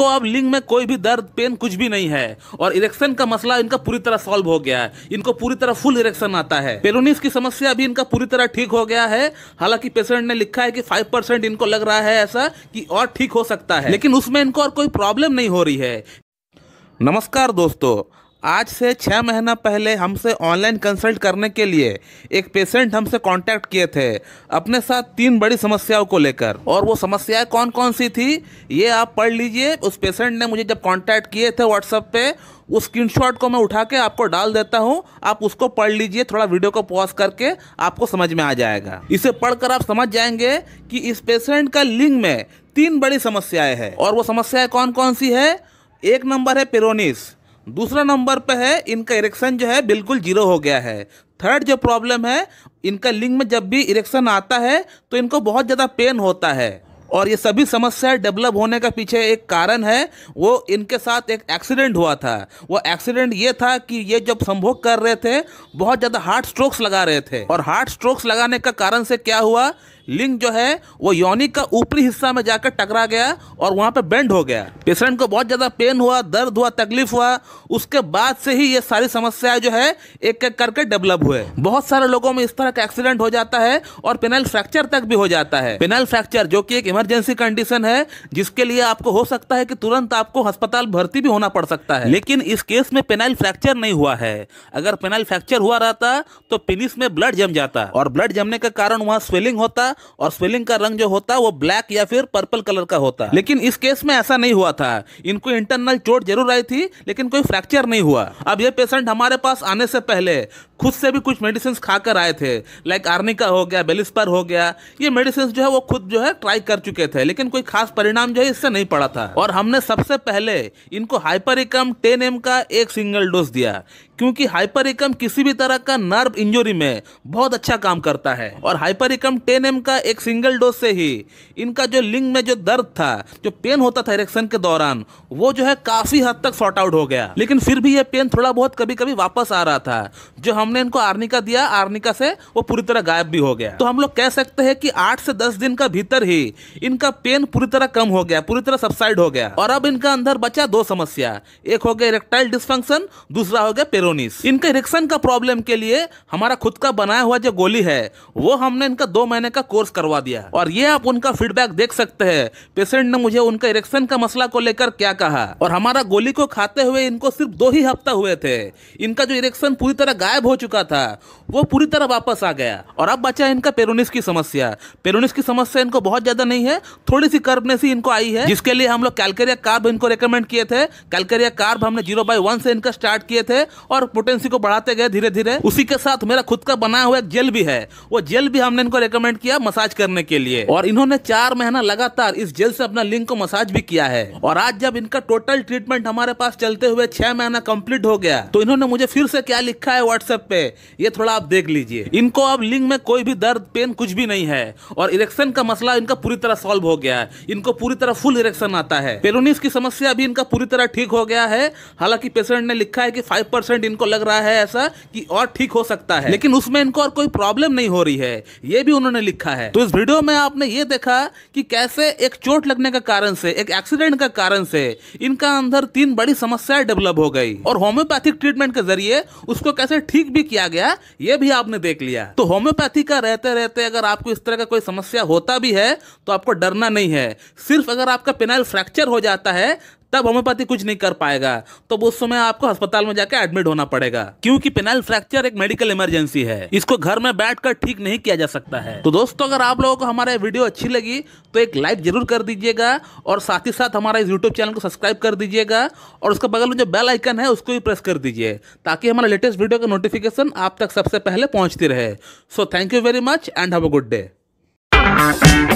इनको अब लिंग में कोई भी दर्द पेन कुछ भी नहीं है और इरेक्शन का मसला इनका पूरी तरह सॉल्व हो गया है इनको पूरी तरह फुल इरेक्शन आता है पेरोनिस की समस्या भी इनका पूरी तरह ठीक हो गया है हालांकि पेशेंट ने लिखा है कि फाइव इनको लग रहा है ऐसा कि और ठीक हो सकता है लेकिन उसमें इनको और कोई प्रॉब्लम नहीं हो रही है नमस्कार दोस्तों आज से छः महीना पहले हमसे ऑनलाइन कंसल्ट करने के लिए एक पेशेंट हमसे कांटेक्ट किए थे अपने साथ तीन बड़ी समस्याओं को लेकर और वो समस्याएं कौन कौन सी थी ये आप पढ़ लीजिए उस पेशेंट ने मुझे जब कांटेक्ट किए थे व्हाट्सएप पे उस स्क्रीनशॉट को मैं उठा के आपको डाल देता हूँ आप उसको पढ़ लीजिए थोड़ा वीडियो को पॉज करके आपको समझ में आ जाएगा इसे पढ़कर आप समझ जाएंगे कि इस पेशेंट का लिंग में तीन बड़ी समस्याएं हैं और वो समस्याएं कौन कौन सी है एक नंबर है पेरोनिस दूसरा नंबर पर है इनका इरेक्शन जो है बिल्कुल जीरो हो गया है थर्ड जो प्रॉब्लम है इनका लिंग में जब भी इरेक्शन आता है तो इनको बहुत ज़्यादा पेन होता है और ये सभी समस्याएं डेवलप होने का पीछे एक कारण है वो इनके साथ एक एक्सीडेंट हुआ था वो एक्सीडेंट ये था कि ये जब संभोग कर रहे थे बहुत ज़्यादा हार्ट स्ट्रोक्स लगा रहे थे और हार्ट स्ट्रोक्स लगाने का कारण से क्या हुआ लिंग जो है वो योनिक का ऊपरी हिस्सा में जाकर टकरा गया और वहाँ पर बेंड हो गया पेशेंट को बहुत ज़्यादा पेन हुआ दर्द हुआ तकलीफ हुआ उसके बाद से ही ये सारी समस्याएं जो है एक एक करके डेवलप हुए बहुत सारे लोगों में इस तरह का एक्सीडेंट हो जाता है और पेनल फ्रैक्चर तक भी हो जाता है पेनल फ्रैक्चर जो कि एक इमरजेंसी कंडीशन है जिसके लिए आपको हो सकता है कि तुरंत आपको अस्पताल भर्ती भी होना पड़ सकता है लेकिन इस केस में पेनाइल फ्रैक्चर नहीं हुआ है अगर पेनाइल फ्रैक्चर हुआ रहता तो पेनिस में ब्लड जम जाता और ब्लड जमने के कारण वहाँ स्वेलिंग होता था और स्वेलिंग का रंग जो होता वो ब्लैक या फिर पर्पल कलर का होता लेकिन इस केस में ऐसा नहीं हुआ था इनको इंटरनल चोट जरूर आई थी लेकिन कोई फ्रैक्चर नहीं हुआ अब ये पेशेंट हमारे पास आने से पहले खुद से भी कुछ मेडिसिन खाकर आए थे लाइक आर्निका हो गया बेलिस्पर हो गया ये मेडिसिन जो है वो खुद जो है ट्राई कर चुके थे लेकिन कोई खास परिणाम जो है इससे नहीं पड़ा था और हमने सबसे पहले इनको हाइपरिकम टेन एम का एक सिंगल डोज दिया क्योंकि हाइपर एकम किसी भी तरह का नर्व इंजरी में बहुत अच्छा काम करता है और हाइपर एकम टेन एम का एक सिंगल डोज से ही इनका जो लिंग में जो दर्द था जो पेन होता था इरेक्शन के दौरान वो जो है काफी हद तक सॉर्ट आउट हो गया लेकिन फिर भी ये पेन थोड़ा बहुत कभी कभी वापस आ रहा था जो हमने इनको आर्निका दिया आर्निका से वो पूरी तरह गायब भी हो गया तो हम लोग कह सकते हैं कि आठ से दस दिन का भीतर ही इनका पेन पूरी तरह कम हो गया पूरी तरह सबसाइड हो गया और अब इनका अंदर बचा दो समस्या एक हो गया इरेक्टाइल डिस्फंक्शन दूसरा हो गया पेरो उन्नीस इनके इरेक्शन का प्रॉब्लम के लिए हमारा खुद का बनाया हुआ जो गोली है वो हमने इनका दो महीने का कोर्स करवा दिया और ये आप उनका फीडबैक देख सकते हैं पेशेंट ने मुझे उनका इरेक्शन का मसला को लेकर क्या कहा और हमारा गोली को खाते हुए इनको सिर्फ दो ही हफ्ता हुए थे इनका जो इरेक्शन पूरी तरह गायब हो चुका था वो पूरी तरह वापस आ गया और अब बचा इनका पेरोनिस की समस्या पेरोनिस की समस्या इनको बहुत ज्यादा नहीं है थोड़ी सी कर्ब ने सी इनको आई है जिसके लिए हम लोग कैलकेरिया कार्ब इनको रिकमेंड किए थे कैलकेरिया कार्ब हमने जीरो बाई वन से इनका स्टार्ट किए थे और और पोटेंसी को बढ़ाते गए धीरे धीरे उसी के साथ मेरा खुद का बना हुआ जेल भी है वो जेल भी हमने इनको रिकमेंड किया मसाज करने के लिए और इन्होंने चार महीना लगातार इस जेल से अपना लिंग को मसाज भी किया है और आज जब इनका टोटल ट्रीटमेंट हमारे पास चलते हुए छह महीना कम्प्लीट हो गया तो इन्होंने मुझे फिर से क्या लिखा है व्हाट्सएप पे ये थोड़ा आप देख लीजिए इनको अब लिंग में कोई भी दर्द पेन कुछ भी नहीं है और इरेक्शन का मसला इनका पूरी तरह सॉल्व हो गया है इनको पूरी तरह फुल इरेक्शन आता है पेरोनिस की समस्या भी इनका पूरी तरह ठीक हो गया है हालांकि पेशेंट ने लिखा है कि फाइव परसेंट इनको लग रहा है ऐसा कि और ठीक हो सकता है लेकिन उसमें इनको और कोई प्रॉब्लम नहीं हो रही है ये भी उन्होंने लिखा है तो इस वीडियो में आपने ये देखा कि कैसे एक चोट लगने का कारण से एक एक्सीडेंट का कारण से इनका अंदर तीन बड़ी समस्याएं डेवलप हो गई और होम्योपैथिक ट्रीटमेंट के जरिए उसको कैसे ठीक भी किया गया ये भी आपने देख लिया तो होम्योपैथी का रहते रहते अगर आपको इस तरह का कोई समस्या होता भी है तो आपको डरना नहीं है सिर्फ अगर आपका पेनाइल फ्रैक्चर हो जाता है तब होम्योपैथी कुछ नहीं कर पाएगा तो उस समय आपको अस्पताल में जाकर एडमिट होना पड़ेगा क्योंकि पेनाइल फ्रैक्चर एक मेडिकल इमरजेंसी है इसको घर में बैठकर ठीक नहीं किया जा सकता है तो दोस्तों अगर आप लोगों को हमारा वीडियो अच्छी लगी तो एक लाइक जरूर कर दीजिएगा और साथ ही साथ हमारा इस यूट्यूब चैनल को सब्सक्राइब कर दीजिएगा और उसके बगल में जो बेल आइकन है उसको भी प्रेस कर दीजिए ताकि हमारा लेटेस्ट वीडियो का नोटिफिकेशन आप तक सबसे पहले पहुंचती रहे so thank you very much and have a good day